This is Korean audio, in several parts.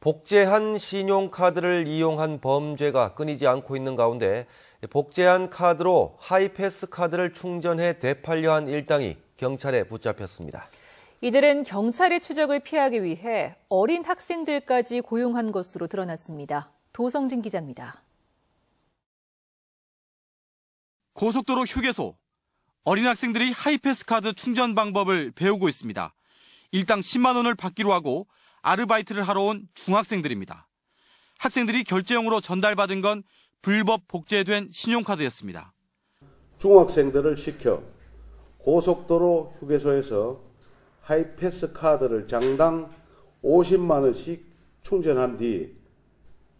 복제한 신용카드를 이용한 범죄가 끊이지 않고 있는 가운데 복제한 카드로 하이패스 카드를 충전해 되팔려 한 일당이 경찰에 붙잡혔습니다. 이들은 경찰의 추적을 피하기 위해 어린 학생들까지 고용한 것으로 드러났습니다. 도성진 기자입니다. 고속도로 휴게소. 어린 학생들이 하이패스 카드 충전 방법을 배우고 있습니다. 일당 10만 원을 받기로 하고 아르바이트를 하러 온 중학생들입니다. 학생들이 결제용으로 전달받은 건 불법 복제된 신용카드였습니다. 중학생들을 시켜 고속도로 휴게소에서 하이패스 카드를 장당 50만 원씩 충전한 뒤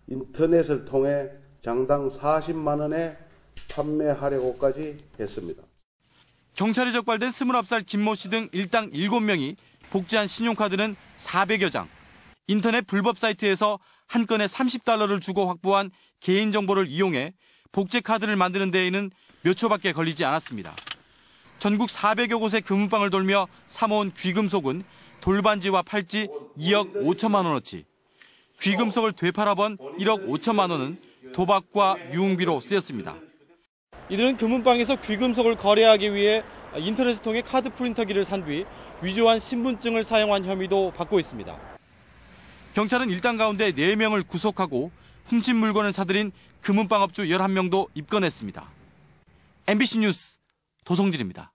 인터넷을 통해 장당 40만 원에 판매하려고까지 했습니다. 경찰에 적발된 21살 김모 씨 등 일당 7명이 복제한 신용카드는 400여 장, 인터넷 불법 사이트에서 한 건에 30달러를 주고 확보한 개인정보를 이용해 복제 카드를 만드는 데에는 몇 초밖에 걸리지 않았습니다. 전국 400여 곳의 금은방을 돌며 사모은 귀금속은 돌반지와 팔찌 2억 5천만 원어치, 귀금속을 되팔아번 1억 5천만 원은 도박과 유흥비로 쓰였습니다. 이들은 금은방에서 귀금속을 거래하기 위해 아, 인터넷을 통해 카드 프린터기를 산 뒤 위조한 신분증을 사용한 혐의도 받고 있습니다. 경찰은 일당 가운데 4명을 구속하고 훔친 물건을 사들인 금은방업주 11명도 입건했습니다. MBC 뉴스 도성진입니다.